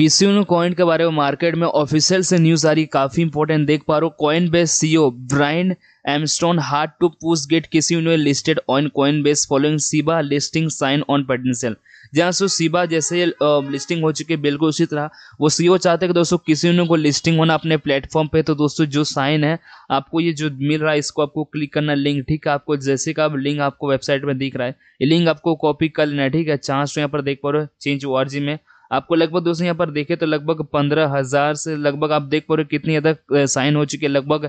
किसी कॉइन के बारे में मार्केट में ऑफिशियल से न्यूज आ रही काफी इंपॉर्टेंट देख पा रहा हो Coinbase CEO Brian Armstrong hard to push get किसी listed on Coinbase following Shiba listing sign on potential जहाँ से सीबा जैसे लिस्टिंग हो चुकी है बिल्कुल उसी तरह वो सीओ e चाहते हैं कि दोस्तों किसी ने को लिस्टिंग होना अपने प्लेटफॉर्म पे तो दोस्तों जो साइन है आपको ये जो मिल रहा है इसको आपको क्लिक करना लिंक ठीक है आपको जैसे का लिंक आपको वेबसाइट में दिख रहा है ये लिंक आपको कॉपी कर लेना है ठीक है चांस तो यहाँ पर देख पा रहे हो चेंज ओ में आपको लगभग दोस्तों यहाँ पर देखे तो लगभग पंद्रह हजार से लगभग आप देख पा रहे कितनी हद साइन हो चुकी है लगभग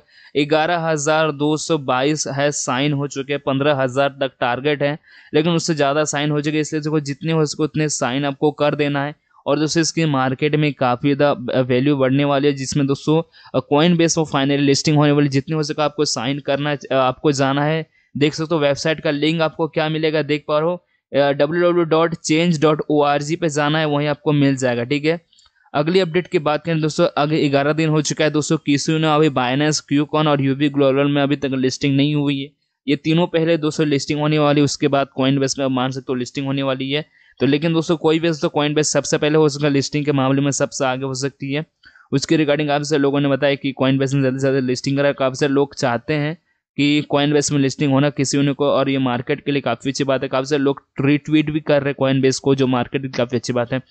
ग्यारह हजार दो सौ बाईस है साइन हो चुके हैं पंद्रह हजार तक टारगेट है लेकिन उससे ज़्यादा साइन हो चुके इसलिए देखो जितने हो सके उतने साइन आपको कर देना है और दोस्तों इसकी मार्केट में काफ़ी ज़्यादा वैल्यू बढ़ने वाली है जिसमें दोस्तों कॉइन बेस वो फाइनली लिस्टिंग होने वाली जितनी हो सके आपको साइन करना आपको जाना है देख सकते हो वेबसाइट का लिंक आपको क्या मिलेगा देख पा रहे हो W W dot dot change O R G पे जाना है वहीं आपको मिल जाएगा ठीक है अगली अपडेट की बात करें दोस्तों अगले ग्यारह दिन हो चुका है दोस्तों किसी ने अभी बाइनेंस क्यूकॉन और बी ग्लोबल में अभी तक लिस्टिंग नहीं हुई है ये तीनों पहले दोस्तों लिस्टिंग होने वाली उसके बाद कॉइन बेस में मान सकते हो लिस्टिंग होने वाली है तो लेकिन दोस्तों कोई बेस तो कॉइन बेस सबसे पहले हो सकता है लिस्टिंग के मामले में सबसे आगे हो सकती है उसके रिगार्डिंग काफ़ी सारे लोगों ने बताया कि कॉइन बेस ने ज़्यादा से ज़्यादा लिस्टिंग करा काफ़ी सारे लोग चाहते हैं कि कॉइन बेस में लिस्टिंग होना किसी उन्हें को और ये मार्केट के लिए काफ़ी अच्छी बात है काफ़ी सारे लोग रिट्वीट भी कर रहे हैं कॉइन बेस को जो मार्केट की काफ़ी अच्छी बात है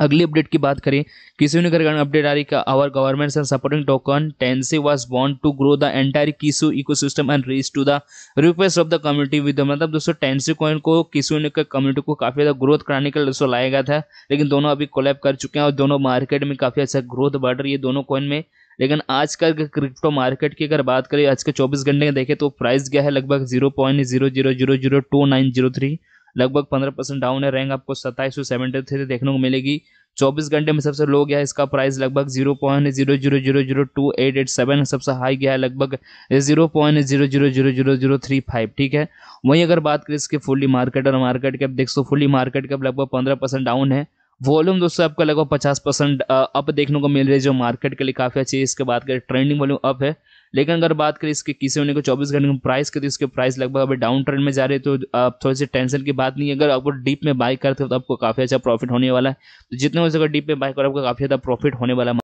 अगली अपडेट की बात करें किसी ने करके अपडेट आ रही है our government and supporting token tency was bound to grow the entire Kishu ecosystem and reach to the request of the community with मतलब दोस्तों टेंसी कॉइन को किसी ने कम्युनिटी को काफ़ी ज़्यादा ग्रोथ कराने के लिए दोस्तों लाया गया था लेकिन दोनों अभी कोलैब कर चुके हैं और दोनों मार्केट में काफ़ी अच्छा ग्रोथ बढ़ रही है दोनों कॉइन में लेकिन आज का क्रिप्टो मार्केट की अगर बात करें आज के 24 घंटे में देखें तो प्राइस गया है लगभग zero point zero zero zero zero two nine zero three लगभग पंद्रह परसेंट डाउन है रैंक आपको सत्ताईस सौ सेवेंटी थ्री देखने को मिलेगी चौबीस घंटे में सबसे लो गया है इसका प्राइस लगभग zero point zero zero zero zero two eight eight seven सबसे हाई गया है लगभग zero point zero zero zero zero zero three five ठीक है वहीं अगर बात करें इसके फुली मार्केट और मार्केट कैप देख सो फुली मार्केट कैप लगभग पंद्रह परसेंट डाउन है वॉल्यूम दोस्तों आपका लगभग पचास परसेंट अप देखने को मिल रही है जो मार्केट के लिए काफ़ी अच्छी है इसके बात करें ट्रेंडिंग वॉल्यूम अप है लेकिन अगर बात करें इसके किसी होने को चौबीस घंटे में प्राइस के तो इसके प्राइस लगभग अभी डाउन ट्रेंड में जा रही है तो आप थोड़ी सी टेंशन की बात नहीं है अगर आपको डीप में बाई करते हो तो आपको काफ़ी अच्छा प्रॉफिट होने वाला है तो जितने हो सके डीप में बाई करो आपको काफ़ी ज़्यादा प्रॉफिट होने वाला